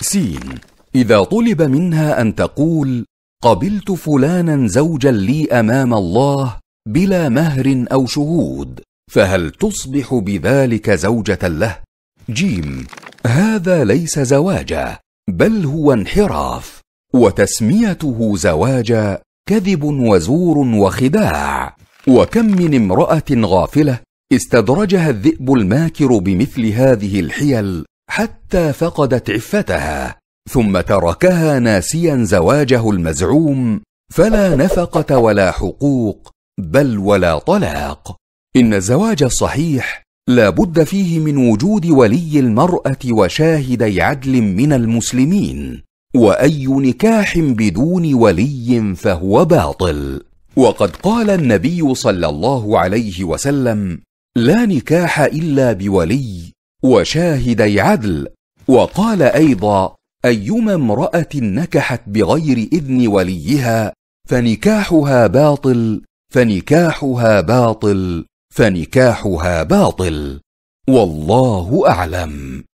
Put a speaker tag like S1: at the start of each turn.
S1: سين إذا طلب منها أن تقول قبلت فلانا زوجا لي أمام الله بلا مهر أو شهود فهل تصبح بذلك زوجة له؟ جيم هذا ليس زواجا بل هو انحراف وتسميته زواجا كذب وزور وخداع وكم من امرأة غافلة استدرجها الذئب الماكر بمثل هذه الحيل حتى فقدت عفتها ثم تركها ناسيا زواجه المزعوم فلا نفقه ولا حقوق بل ولا طلاق ان الزواج الصحيح لا بد فيه من وجود ولي المراه وشاهدي عدل من المسلمين واي نكاح بدون ولي فهو باطل وقد قال النبي صلى الله عليه وسلم لا نكاح الا بولي وشاهدي عدل وقال ايضا ايما امراه نكحت بغير اذن وليها فنكاحها باطل فنكاحها باطل فنكاحها باطل والله اعلم